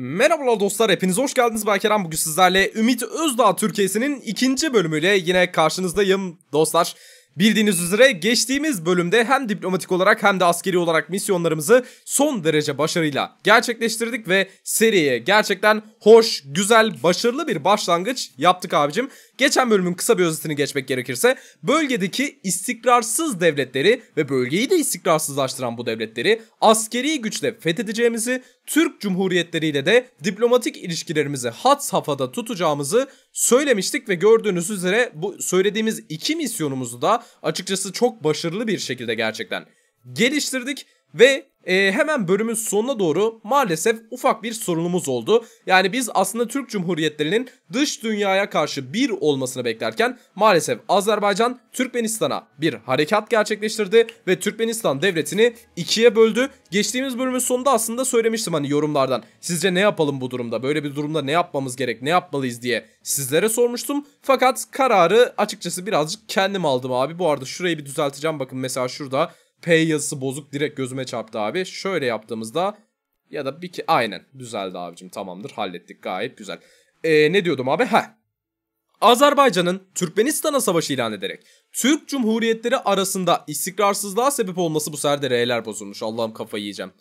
Merhabalar dostlar hepiniz hoş geldiniz ben Kerem bugün sizlerle Ümit Özdağ Türkiye'sinin ikinci bölümüyle yine karşınızdayım dostlar. Bildiğiniz üzere geçtiğimiz bölümde hem diplomatik olarak hem de askeri olarak misyonlarımızı son derece başarıyla gerçekleştirdik ve seriye gerçekten hoş, güzel, başarılı bir başlangıç yaptık abicim. Geçen bölümün kısa bir özetini geçmek gerekirse bölgedeki istikrarsız devletleri ve bölgeyi de istikrarsızlaştıran bu devletleri askeri güçle fethedeceğimizi, Türk Cumhuriyetleriyle de diplomatik ilişkilerimizi hat safhada tutacağımızı söylemiştik ve gördüğünüz üzere bu söylediğimiz iki misyonumuzu da açıkçası çok başarılı bir şekilde gerçekten geliştirdik ve e, hemen bölümün sonuna doğru maalesef ufak bir sorunumuz oldu. Yani biz aslında Türk Cumhuriyetlerinin dış dünyaya karşı bir olmasını beklerken maalesef Azerbaycan Türkmenistan'a bir harekat gerçekleştirdi ve Türkmenistan devletini ikiye böldü. Geçtiğimiz bölümün sonunda aslında söylemiştim hani yorumlardan sizce ne yapalım bu durumda böyle bir durumda ne yapmamız gerek ne yapmalıyız diye sizlere sormuştum. Fakat kararı açıkçası birazcık kendim aldım abi bu arada şurayı bir düzelteceğim bakın mesela şurada P yazısı bozuk direkt gözüme çarptı abi. Şöyle yaptığımızda ya da bir ki aynen düzeldi abicim tamamdır hallettik gayet güzel. Ee, ne diyordum abi? Ha. Azerbaycan'ın Türkmenistan'a savaşı ilan ederek Türk Cumhuriyetleri arasında istikrarsızlığa sebep olması bu sefer de R'ler bozulmuş. Allah'ım kafayı yiyeceğim.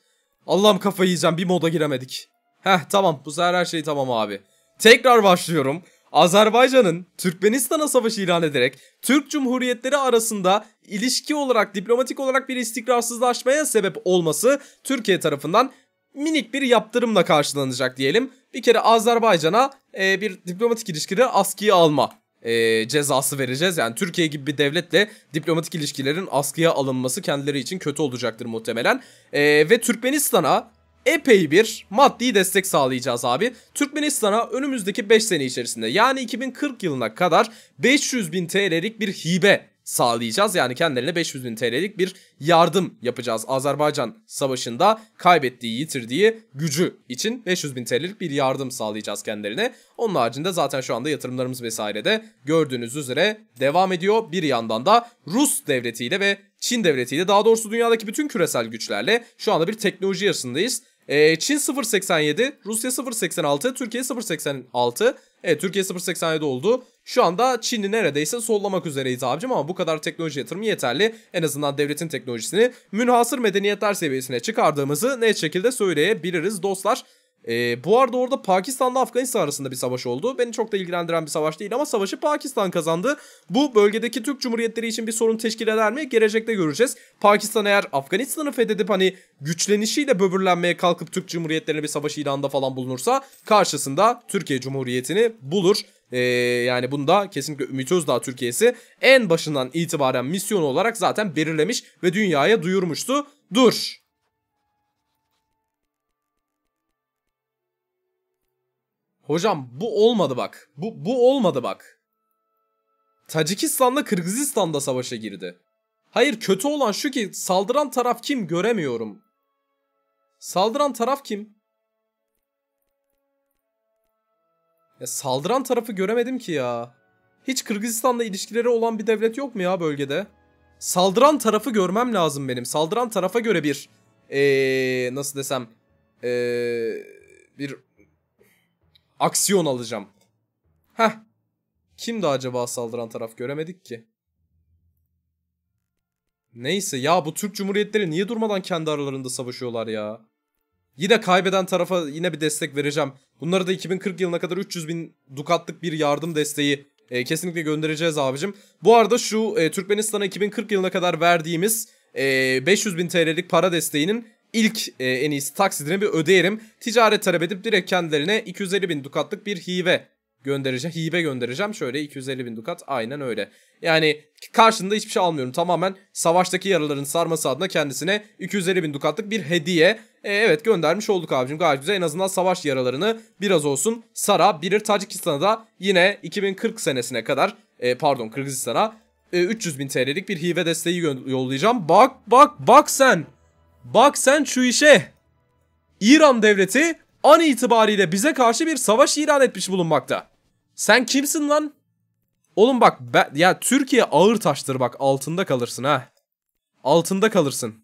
Allah'ım kafayı yiyeceğim bir moda giremedik. Heh tamam bu sefer her şey tamam abi. Tekrar başlıyorum. Azerbaycan'ın Türkmenistan'a savaş ilan ederek Türk Cumhuriyetleri arasında ilişki olarak diplomatik olarak bir istikrarsızlaşmaya sebep olması Türkiye tarafından minik bir yaptırımla karşılanacak diyelim. Bir kere Azerbaycan'a e, bir diplomatik ilişkileri askıya alma e, cezası vereceğiz. Yani Türkiye gibi bir devletle diplomatik ilişkilerin askıya alınması kendileri için kötü olacaktır muhtemelen. E, ve Türkmenistan'a epey bir maddi destek sağlayacağız abi. Türkmenistan'a önümüzdeki 5 sene içerisinde yani 2040 yılına kadar 500 bin TL'lik bir hibe sağlayacağız. Yani kendilerine 500 bin TL'lik bir yardım yapacağız. Azerbaycan savaşında kaybettiği, yitirdiği gücü için 500 bin TL'lik bir yardım sağlayacağız kendilerine. Onun haricinde zaten şu anda yatırımlarımız vesaire de gördüğünüz üzere devam ediyor. Bir yandan da Rus devletiyle ve Çin devletiyle daha doğrusu dünyadaki bütün küresel güçlerle şu anda bir teknoloji yarısındayız. E, Çin 0.87, Rusya 0.86, Türkiye 0.86. Evet Türkiye 0.87 oldu. Şu anda Çin'i neredeyse sollamak üzereyiz abicim ama bu kadar teknoloji yatırımı yeterli. En azından devletin teknolojisini münhasır medeniyetler seviyesine çıkardığımızı net şekilde söyleyebiliriz dostlar. E, bu arada orada Pakistan'da Afganistan arasında bir savaş oldu. Beni çok da ilgilendiren bir savaş değil ama savaşı Pakistan kazandı. Bu bölgedeki Türk Cumhuriyetleri için bir sorun teşkil eder mi? Gelecekte göreceğiz. Pakistan eğer Afganistan'ı fethedip hani güçlenişiyle böbürlenmeye kalkıp Türk Cumhuriyetlerine bir savaş ilanında falan bulunursa karşısında Türkiye Cumhuriyeti'ni bulur. Ee, yani bunda kesinlikle Ümit Özdağ Türkiye'si en başından itibaren misyonu olarak zaten belirlemiş ve dünyaya duyurmuştu. Dur Hocam bu olmadı bak. Bu, bu olmadı bak. Tacikistan'da Kırgızistan'da savaşa girdi. Hayır kötü olan şu ki saldıran taraf kim göremiyorum. Saldıran taraf kim? Ya saldıran tarafı göremedim ki ya. Hiç Kırgızistan'da ilişkileri olan bir devlet yok mu ya bölgede? Saldıran tarafı görmem lazım benim. Saldıran tarafa göre bir ee, nasıl desem ee, bir Aksiyon alacağım. Heh. Kimdi acaba saldıran taraf göremedik ki. Neyse ya bu Türk Cumhuriyetleri niye durmadan kendi aralarında savaşıyorlar ya. Yine kaybeden tarafa yine bir destek vereceğim. Bunları da 2040 yılına kadar 300 bin dukatlık bir yardım desteği e, kesinlikle göndereceğiz abicim. Bu arada şu e, Türkmenistan'a 2040 yılına kadar verdiğimiz e, 500 bin TL'lik para desteğinin ilk e, en iyisi taksidini bir ödeyelim. Ticaret talep edip direkt kendilerine 250 bin dukatlık bir hibe göndereceğim. Hibe göndereceğim. Şöyle 250 bin dukat aynen öyle. Yani karşında hiçbir şey almıyorum. Tamamen savaştaki yaraların sarması adına kendisine 250 bin dukatlık bir hediye. E, evet göndermiş olduk abicim gayet güzel. En azından savaş yaralarını biraz olsun sara bilir. Tacikistan'a da yine 2040 senesine kadar e, pardon Kırgızistan'a e, 300 bin TL'lik bir hibe desteği yollayacağım. Bak bak bak sen. Bak sen şu işe. İran devleti an itibariyle bize karşı bir savaş ilan etmiş bulunmakta. Sen kimsin lan? Oğlum bak ben, ya Türkiye ağır taştır bak altında kalırsın ha. Altında kalırsın.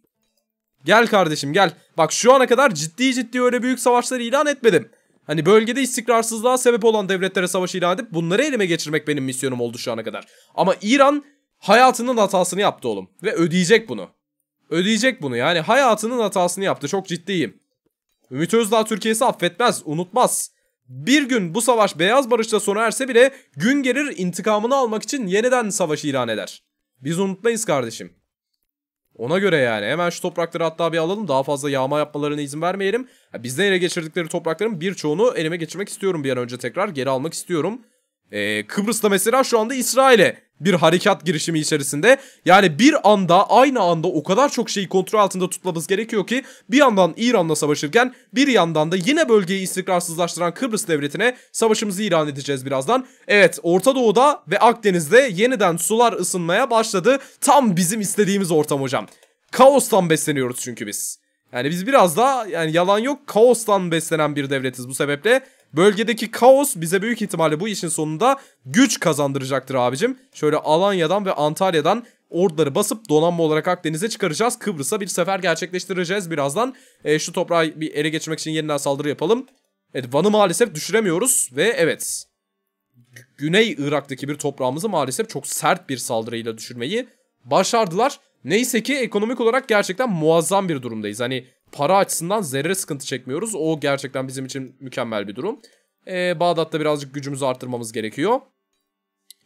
Gel kardeşim gel. Bak şu ana kadar ciddi ciddi öyle büyük savaşlar ilan etmedim. Hani bölgede istikrarsızlığa sebep olan devletlere savaş ilan edip bunları elime geçirmek benim misyonum oldu şu ana kadar. Ama İran hayatının hatasını yaptı oğlum ve ödeyecek bunu. Ödeyecek bunu yani hayatının hatasını yaptı çok ciddiyim. Ümit Özdağ Türkiye'si affetmez, unutmaz. Bir gün bu savaş beyaz barışla sona erse bile gün gelir intikamını almak için yeniden savaş ilan eder. Biz unutmayız kardeşim. Ona göre yani hemen şu toprakları hatta bir alalım daha fazla yağma yapmalarına izin vermeyelim. bizden ele geçirdikleri toprakların birçoğunu elime geçirmek istiyorum bir an önce tekrar geri almak istiyorum. Ee, Kıbrıs'ta mesela şu anda İsrail'e bir harekat girişimi içerisinde. Yani bir anda aynı anda o kadar çok şeyi kontrol altında tutmamız gerekiyor ki bir yandan İran'la savaşırken bir yandan da yine bölgeyi istikrarsızlaştıran Kıbrıs devletine savaşımızı ilan edeceğiz birazdan. Evet Orta Doğu'da ve Akdeniz'de yeniden sular ısınmaya başladı. Tam bizim istediğimiz ortam hocam. Kaostan besleniyoruz çünkü biz. Yani biz biraz daha yani yalan yok kaostan beslenen bir devletiz bu sebeple. Bölgedeki kaos bize büyük ihtimalle bu işin sonunda güç kazandıracaktır abicim. Şöyle Alanya'dan ve Antalya'dan orduları basıp donanma olarak Akdeniz'e çıkaracağız. Kıbrıs'a bir sefer gerçekleştireceğiz birazdan. E, şu toprağı bir ele geçirmek için yeniden saldırı yapalım. Evet Van'ı maalesef düşüremiyoruz ve evet Güney Irak'taki bir toprağımızı maalesef çok sert bir saldırıyla düşürmeyi başardılar. Neyse ki ekonomik olarak gerçekten muazzam bir durumdayız. Hani para açısından zerre sıkıntı çekmiyoruz. O gerçekten bizim için mükemmel bir durum. Ee, Bağdat'ta birazcık gücümüzü arttırmamız gerekiyor.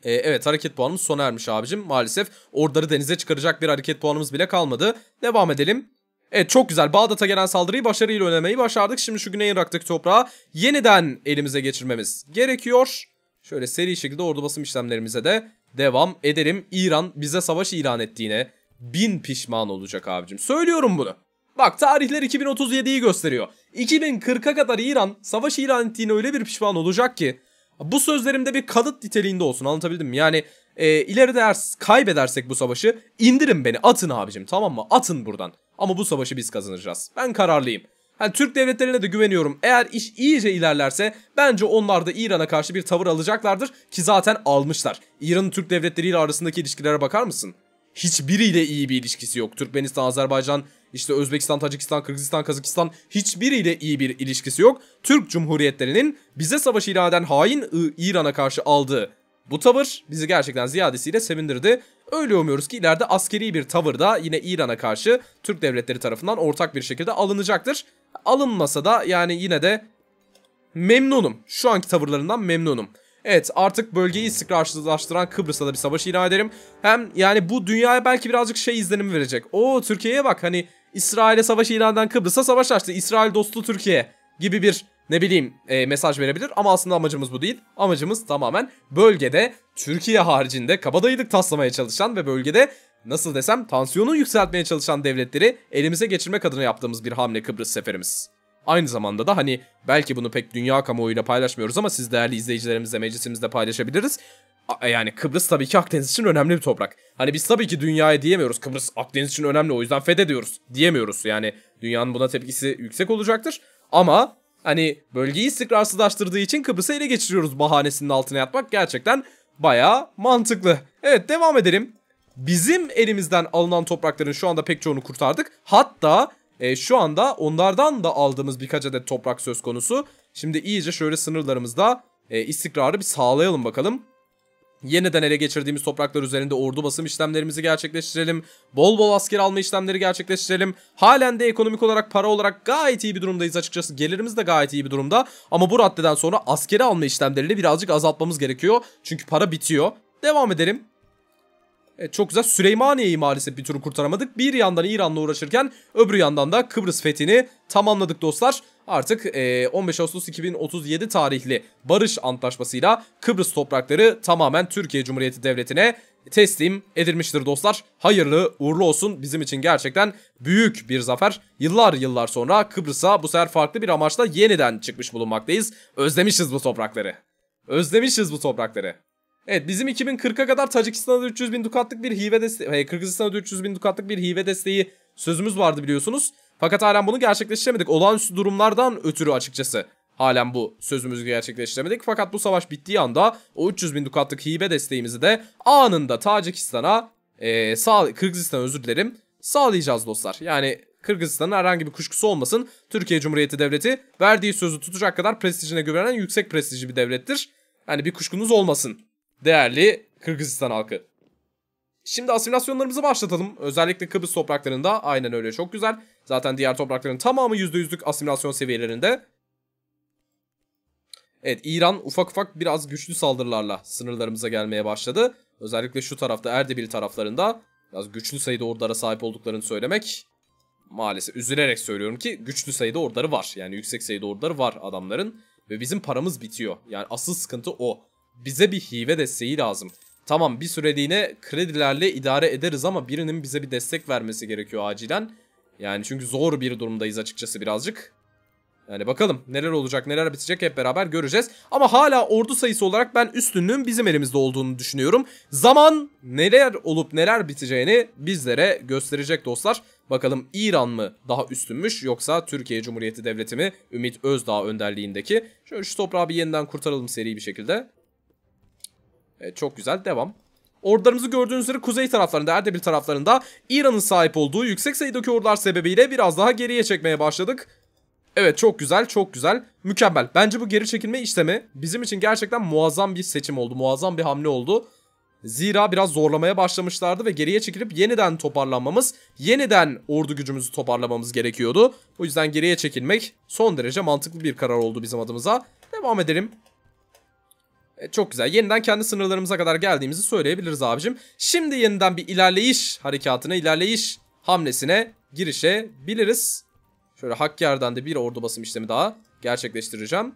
Ee, evet hareket puanımız sona ermiş abicim. Maalesef ordarı denize çıkaracak bir hareket puanımız bile kalmadı. Devam edelim. Evet çok güzel. Bağdat'a gelen saldırıyı başarıyla önlemeyi başardık. Şimdi şu Güney Irak'taki toprağı yeniden elimize geçirmemiz gerekiyor. Şöyle seri şekilde ordu basım işlemlerimize de devam edelim. İran bize savaş ilan ettiğine bin pişman olacak abicim. Söylüyorum bunu. Bak tarihler 2037'yi gösteriyor. 2040'a kadar İran savaş ilan ettiğine öyle bir pişman olacak ki bu sözlerimde bir kanıt niteliğinde olsun anlatabildim mi? Yani e, ileride eğer kaybedersek bu savaşı indirin beni atın abicim tamam mı? Atın buradan. Ama bu savaşı biz kazanacağız. Ben kararlıyım. Yani Türk devletlerine de güveniyorum. Eğer iş iyice ilerlerse bence onlar da İran'a karşı bir tavır alacaklardır ki zaten almışlar. İran'ın Türk devletleriyle arasındaki ilişkilere bakar mısın? hiçbiriyle iyi bir ilişkisi yok. Türkmenistan, Azerbaycan, işte Özbekistan, Tacikistan, Kırgızistan, Kazakistan hiçbiriyle iyi bir ilişkisi yok. Türk Cumhuriyetlerinin bize savaş ilan eden hain İran'a karşı aldığı bu tavır bizi gerçekten ziyadesiyle sevindirdi. Öyle umuyoruz ki ileride askeri bir tavır da yine İran'a karşı Türk devletleri tarafından ortak bir şekilde alınacaktır. Alınmasa da yani yine de memnunum. Şu anki tavırlarından memnunum. Evet artık bölgeyi istikrarsızlaştıran Kıbrıs'a da bir savaş ilan ederim. Hem yani bu dünyaya belki birazcık şey izlenimi verecek. O Türkiye'ye bak hani İsrail'e savaş ilan eden Kıbrıs'a savaş açtı. İsrail dostu Türkiye gibi bir ne bileyim e, mesaj verebilir ama aslında amacımız bu değil. Amacımız tamamen bölgede Türkiye haricinde kabadayılık taslamaya çalışan ve bölgede nasıl desem tansiyonu yükseltmeye çalışan devletleri elimize geçirmek adına yaptığımız bir hamle Kıbrıs seferimiz. Aynı zamanda da hani belki bunu pek dünya kamuoyuyla paylaşmıyoruz ama siz değerli izleyicilerimizle meclisimizde paylaşabiliriz. E, yani Kıbrıs tabii ki Akdeniz için önemli bir toprak. Hani biz tabii ki dünyaya diyemiyoruz Kıbrıs Akdeniz için önemli o yüzden fethediyoruz diyemiyoruz. Yani dünyanın buna tepkisi yüksek olacaktır. Ama hani bölgeyi istikrarsızlaştırdığı için Kıbrıs'ı ele geçiriyoruz bahanesinin altına yatmak gerçekten baya mantıklı. Evet devam edelim. Bizim elimizden alınan toprakların şu anda pek çoğunu kurtardık. Hatta e, şu anda onlardan da aldığımız birkaç adet toprak söz konusu. Şimdi iyice şöyle sınırlarımızda e, istikrarı bir sağlayalım bakalım. Yeniden ele geçirdiğimiz topraklar üzerinde ordu basım işlemlerimizi gerçekleştirelim. Bol bol asker alma işlemleri gerçekleştirelim. Halen de ekonomik olarak para olarak gayet iyi bir durumdayız açıkçası. Gelirimiz de gayet iyi bir durumda. Ama bu raddeden sonra askeri alma işlemlerini birazcık azaltmamız gerekiyor. Çünkü para bitiyor. Devam edelim. E, çok güzel Süleymaniye'yi maalesef bir türlü kurtaramadık. Bir yandan İran'la uğraşırken öbür yandan da Kıbrıs fethini tamamladık dostlar. Artık e, 15 Ağustos 2037 tarihli barış antlaşmasıyla Kıbrıs toprakları tamamen Türkiye Cumhuriyeti Devleti'ne teslim edilmiştir dostlar. Hayırlı uğurlu olsun bizim için gerçekten büyük bir zafer. Yıllar yıllar sonra Kıbrıs'a bu sefer farklı bir amaçla yeniden çıkmış bulunmaktayız. Özlemişiz bu toprakları. Özlemişiz bu toprakları. Evet bizim 2040'a kadar Tacikistan'a 300 bin dukatlık bir hibe desteği, Kırgızistan'a 300 bin dukatlık bir hibe desteği sözümüz vardı biliyorsunuz. Fakat halen bunu gerçekleştiremedik. Olağanüstü durumlardan ötürü açıkçası halen bu sözümüzü gerçekleştiremedik. Fakat bu savaş bittiği anda o 300 bin dukatlık hibe desteğimizi de anında Tacikistan'a, e, sağ, Kırgızistan'a özür dilerim sağlayacağız dostlar. Yani Kırgızistan'ın herhangi bir kuşkusu olmasın. Türkiye Cumhuriyeti Devleti verdiği sözü tutacak kadar prestijine güvenen yüksek prestijli bir devlettir. Yani bir kuşkunuz olmasın değerli Kırgızistan halkı. Şimdi asimilasyonlarımızı başlatalım. Özellikle Kıbrıs topraklarında aynen öyle çok güzel. Zaten diğer toprakların tamamı %100'lük asimilasyon seviyelerinde. Evet İran ufak ufak biraz güçlü saldırılarla sınırlarımıza gelmeye başladı. Özellikle şu tarafta Erdebil taraflarında biraz güçlü sayıda ordulara sahip olduklarını söylemek maalesef üzülerek söylüyorum ki güçlü sayıda orduları var. Yani yüksek sayıda orduları var adamların ve bizim paramız bitiyor. Yani asıl sıkıntı o bize bir hive desteği lazım. Tamam bir süreliğine kredilerle idare ederiz ama birinin bize bir destek vermesi gerekiyor acilen. Yani çünkü zor bir durumdayız açıkçası birazcık. Yani bakalım neler olacak neler bitecek hep beraber göreceğiz. Ama hala ordu sayısı olarak ben üstünlüğün bizim elimizde olduğunu düşünüyorum. Zaman neler olup neler biteceğini bizlere gösterecek dostlar. Bakalım İran mı daha üstünmüş yoksa Türkiye Cumhuriyeti Devleti mi Ümit Özdağ önderliğindeki. Şöyle şu toprağı bir yeniden kurtaralım seri bir şekilde. E, çok güzel devam. Ordularımızı gördüğünüz üzere kuzey taraflarında, Erdebil taraflarında İran'ın sahip olduğu yüksek sayıdaki ordular sebebiyle biraz daha geriye çekmeye başladık. Evet çok güzel, çok güzel, mükemmel. Bence bu geri çekilme işlemi bizim için gerçekten muazzam bir seçim oldu, muazzam bir hamle oldu. Zira biraz zorlamaya başlamışlardı ve geriye çekilip yeniden toparlanmamız, yeniden ordu gücümüzü toparlamamız gerekiyordu. O yüzden geriye çekilmek son derece mantıklı bir karar oldu bizim adımıza. Devam edelim. E, çok güzel. Yeniden kendi sınırlarımıza kadar geldiğimizi söyleyebiliriz abicim. Şimdi yeniden bir ilerleyiş harekatına, ilerleyiş hamlesine girişebiliriz. Şöyle Hakkari'den de bir ordu basım işlemi daha gerçekleştireceğim.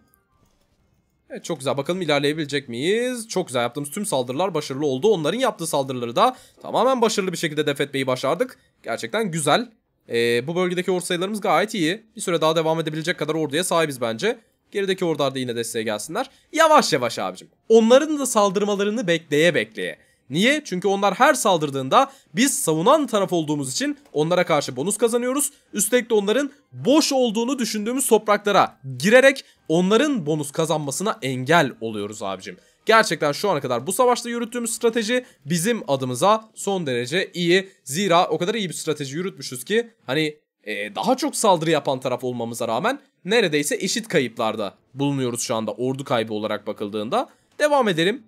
Evet çok güzel bakalım ilerleyebilecek miyiz? Çok güzel yaptığımız tüm saldırılar başarılı oldu. Onların yaptığı saldırıları da tamamen başarılı bir şekilde def etmeyi başardık. Gerçekten güzel. Ee, bu bölgedeki ordu sayılarımız gayet iyi. Bir süre daha devam edebilecek kadar orduya sahibiz bence. Gerideki ordular da yine desteğe gelsinler. Yavaş yavaş abicim. Onların da saldırmalarını bekleye bekleye. Niye? Çünkü onlar her saldırdığında biz savunan taraf olduğumuz için onlara karşı bonus kazanıyoruz. Üstelik de onların boş olduğunu düşündüğümüz topraklara girerek onların bonus kazanmasına engel oluyoruz abicim. Gerçekten şu ana kadar bu savaşta yürüttüğümüz strateji bizim adımıza son derece iyi. Zira o kadar iyi bir strateji yürütmüşüz ki hani e, daha çok saldırı yapan taraf olmamıza rağmen neredeyse eşit kayıplarda bulunuyoruz şu anda ordu kaybı olarak bakıldığında. Devam edelim.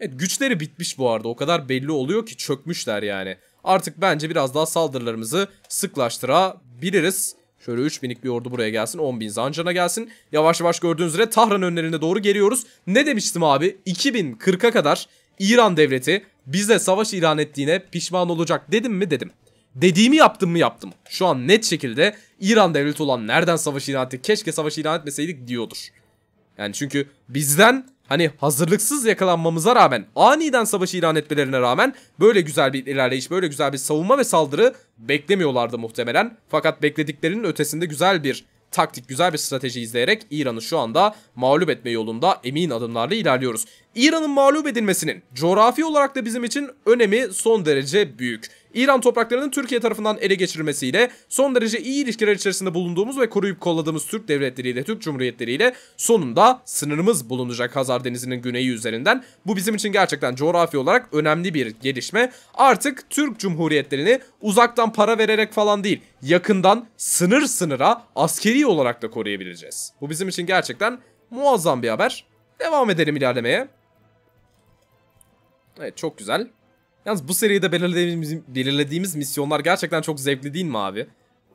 Evet güçleri bitmiş bu arada o kadar belli oluyor ki çökmüşler yani. Artık bence biraz daha saldırılarımızı sıklaştırabiliriz. Şöyle 3000'lik bir ordu buraya gelsin. 10.000 zancana gelsin. Yavaş yavaş gördüğünüz üzere Tahran önlerine doğru geliyoruz. Ne demiştim abi? 2040'a kadar İran devleti bize savaş ilan ettiğine pişman olacak dedim mi dedim. Dediğimi yaptım mı yaptım. Şu an net şekilde İran devleti olan nereden savaş ilan etti keşke savaş ilan etmeseydik diyordur. Yani çünkü bizden hani hazırlıksız yakalanmamıza rağmen aniden savaş ilan etmelerine rağmen böyle güzel bir ilerleyiş böyle güzel bir savunma ve saldırı beklemiyorlardı muhtemelen. Fakat beklediklerinin ötesinde güzel bir taktik güzel bir strateji izleyerek İran'ı şu anda mağlup etme yolunda emin adımlarla ilerliyoruz. İran'ın mağlup edilmesinin coğrafi olarak da bizim için önemi son derece büyük. İran topraklarının Türkiye tarafından ele geçirilmesiyle son derece iyi ilişkiler içerisinde bulunduğumuz ve koruyup kolladığımız Türk devletleriyle, Türk cumhuriyetleriyle sonunda sınırımız bulunacak Hazar Denizi'nin güneyi üzerinden. Bu bizim için gerçekten coğrafi olarak önemli bir gelişme. Artık Türk cumhuriyetlerini uzaktan para vererek falan değil, yakından sınır sınıra askeri olarak da koruyabileceğiz. Bu bizim için gerçekten muazzam bir haber. Devam edelim ilerlemeye. Evet çok güzel. Yalnız bu seride belirlediğimiz, belirlediğimiz misyonlar gerçekten çok zevkli değil mi abi?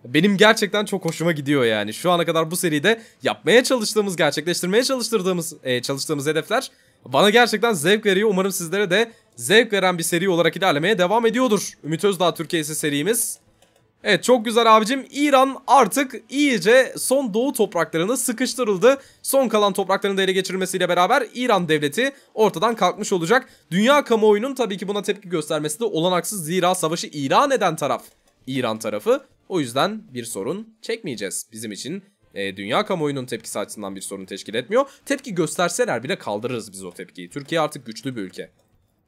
Benim gerçekten çok hoşuma gidiyor yani. Şu ana kadar bu seride yapmaya çalıştığımız, gerçekleştirmeye çalıştırdığımız, e, çalıştığımız hedefler bana gerçekten zevk veriyor. Umarım sizlere de zevk veren bir seri olarak ilerlemeye devam ediyordur. Ümit Özdağ Türkiye'si serimiz. Evet çok güzel abicim. İran artık iyice son doğu topraklarını sıkıştırıldı. Son kalan topraklarını da ele geçirmesiyle beraber İran devleti ortadan kalkmış olacak. Dünya kamuoyunun tabii ki buna tepki göstermesi de olanaksız. Zira savaşı İran eden taraf İran tarafı. O yüzden bir sorun çekmeyeceğiz bizim için. E, dünya kamuoyunun tepkisi açısından bir sorun teşkil etmiyor. Tepki gösterseler bile kaldırırız biz o tepkiyi. Türkiye artık güçlü bir ülke.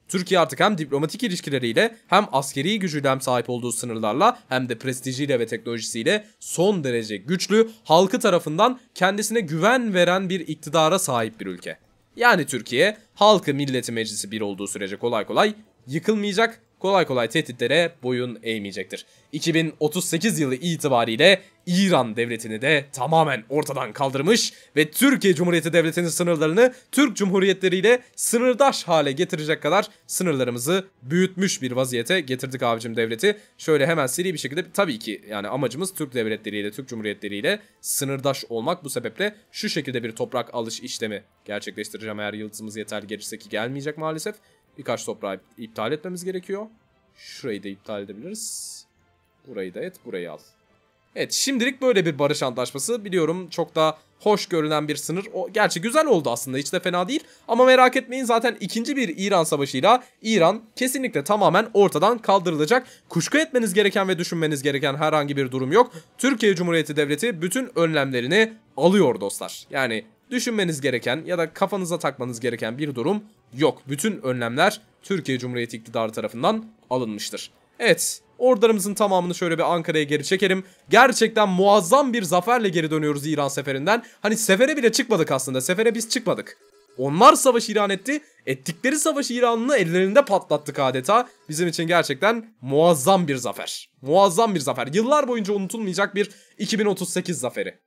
Türkiye artık hem diplomatik ilişkileriyle hem askeri gücüyle hem sahip olduğu sınırlarla hem de prestijiyle ve teknolojisiyle son derece güçlü, halkı tarafından kendisine güven veren bir iktidara sahip bir ülke. Yani Türkiye halkı milleti meclisi bir olduğu sürece kolay kolay yıkılmayacak kolay kolay tehditlere boyun eğmeyecektir. 2038 yılı itibariyle İran devletini de tamamen ortadan kaldırmış ve Türkiye Cumhuriyeti devletinin sınırlarını Türk Cumhuriyetleri ile sınırdaş hale getirecek kadar sınırlarımızı büyütmüş bir vaziyete getirdik abicim devleti. Şöyle hemen seri bir şekilde tabii ki yani amacımız Türk devletleri ile Türk Cumhuriyetleri ile sınırdaş olmak. Bu sebeple şu şekilde bir toprak alış işlemi gerçekleştireceğim eğer yıldızımız yeterli gelirse ki gelmeyecek maalesef. Birkaç toprağı iptal etmemiz gerekiyor. Şurayı da iptal edebiliriz. Burayı da et, burayı al. Evet şimdilik böyle bir barış antlaşması. Biliyorum çok da hoş görünen bir sınır. O, gerçi güzel oldu aslında hiç de fena değil. Ama merak etmeyin zaten ikinci bir İran savaşıyla İran kesinlikle tamamen ortadan kaldırılacak. Kuşku etmeniz gereken ve düşünmeniz gereken herhangi bir durum yok. Türkiye Cumhuriyeti Devleti bütün önlemlerini alıyor dostlar. Yani düşünmeniz gereken ya da kafanıza takmanız gereken bir durum yok. Bütün önlemler Türkiye Cumhuriyeti iktidarı tarafından alınmıştır. Evet ordularımızın tamamını şöyle bir Ankara'ya geri çekelim. Gerçekten muazzam bir zaferle geri dönüyoruz İran seferinden. Hani sefere bile çıkmadık aslında sefere biz çıkmadık. Onlar savaş ilan etti. Ettikleri savaş ilanını ellerinde patlattık adeta. Bizim için gerçekten muazzam bir zafer. Muazzam bir zafer. Yıllar boyunca unutulmayacak bir 2038 zaferi.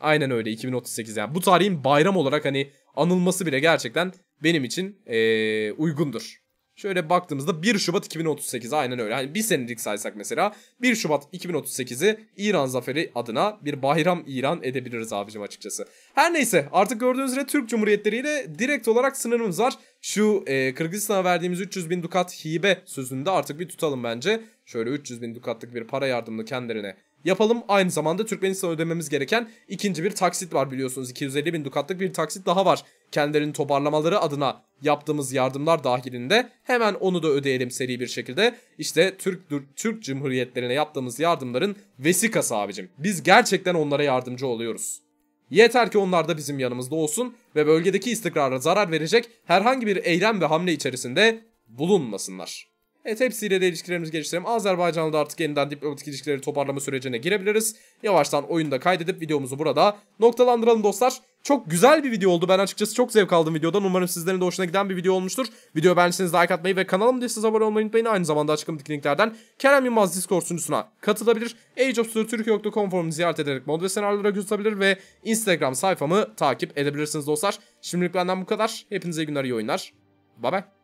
Aynen öyle 2038 yani bu tarihin bayram olarak hani anılması bile gerçekten benim için ee, uygundur. Şöyle baktığımızda 1 Şubat 2038 aynen öyle. Hani bir senelik saysak mesela 1 Şubat 2038'i İran Zaferi adına bir bayram İran edebiliriz abicim açıkçası. Her neyse artık gördüğünüz üzere Türk Cumhuriyetleri ile direkt olarak sınırımız var. Şu e, Kırgızistan'a verdiğimiz 300 bin dukat hibe sözünde artık bir tutalım bence. Şöyle 300 bin dukatlık bir para yardımını kendilerine yapalım. Aynı zamanda Türkmenistan ödememiz gereken ikinci bir taksit var biliyorsunuz. 250 bin dukatlık bir taksit daha var. Kendilerini toparlamaları adına yaptığımız yardımlar dahilinde hemen onu da ödeyelim seri bir şekilde. İşte Türk Türk Cumhuriyetlerine yaptığımız yardımların vesikası abicim. Biz gerçekten onlara yardımcı oluyoruz. Yeter ki onlar da bizim yanımızda olsun ve bölgedeki istikrara zarar verecek herhangi bir eylem ve hamle içerisinde bulunmasınlar. Evet hepsiyle de ilişkilerimizi geliştirelim. Azerbaycan'la artık yeniden diplomatik ilişkileri toparlama sürecine girebiliriz. Yavaştan oyunda kaydedip videomuzu burada noktalandıralım dostlar. Çok güzel bir video oldu. Ben açıkçası çok zevk aldım videodan. Umarım sizlerin de hoşuna giden bir video olmuştur. Video beğendiyseniz like atmayı ve kanalımda siz abone olmayı unutmayın. Aynı zamanda açıklamadaki linklerden Kerem Yılmaz Discord sunucusuna katılabilir. Age of ziyaret ederek mod ve senaryolara göz atabilir ve Instagram sayfamı takip edebilirsiniz dostlar. Şimdilik benden bu kadar. Hepinize iyi günler, iyi oyunlar. Bye bye.